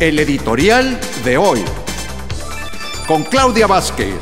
El editorial de hoy. Con Claudia Vázquez.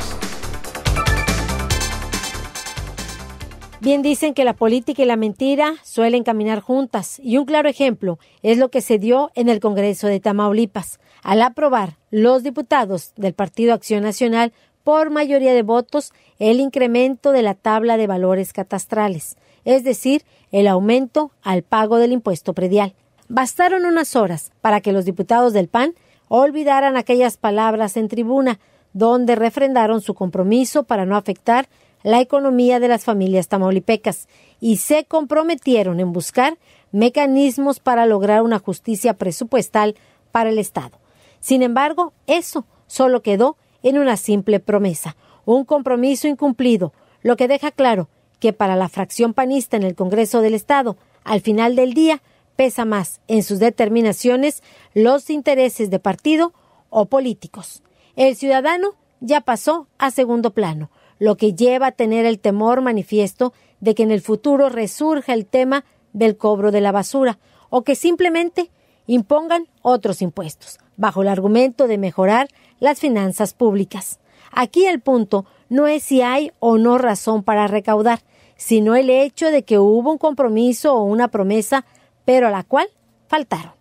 Bien dicen que la política y la mentira suelen caminar juntas y un claro ejemplo es lo que se dio en el Congreso de Tamaulipas al aprobar los diputados del Partido Acción Nacional por mayoría de votos el incremento de la tabla de valores catastrales, es decir, el aumento al pago del impuesto predial bastaron unas horas para que los diputados del PAN olvidaran aquellas palabras en tribuna, donde refrendaron su compromiso para no afectar la economía de las familias tamaulipecas y se comprometieron en buscar mecanismos para lograr una justicia presupuestal para el Estado. Sin embargo, eso solo quedó en una simple promesa, un compromiso incumplido, lo que deja claro que para la fracción panista en el Congreso del Estado, al final del día, pesa más en sus determinaciones los intereses de partido o políticos. El ciudadano ya pasó a segundo plano, lo que lleva a tener el temor manifiesto de que en el futuro resurja el tema del cobro de la basura o que simplemente impongan otros impuestos, bajo el argumento de mejorar las finanzas públicas. Aquí el punto no es si hay o no razón para recaudar, sino el hecho de que hubo un compromiso o una promesa pero a la cual faltaron.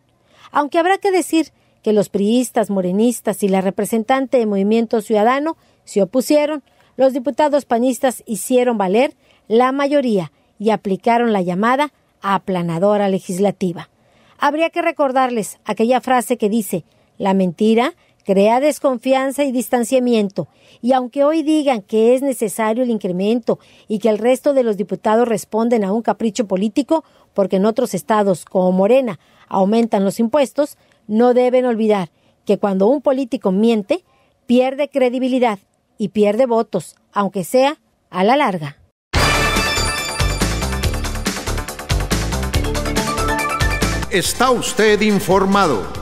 Aunque habrá que decir que los priistas, morenistas y la representante de Movimiento Ciudadano se opusieron, los diputados panistas hicieron valer la mayoría y aplicaron la llamada aplanadora legislativa. Habría que recordarles aquella frase que dice, la mentira crea desconfianza y distanciamiento. Y aunque hoy digan que es necesario el incremento y que el resto de los diputados responden a un capricho político, porque en otros estados, como Morena, aumentan los impuestos, no deben olvidar que cuando un político miente, pierde credibilidad y pierde votos, aunque sea a la larga. Está usted informado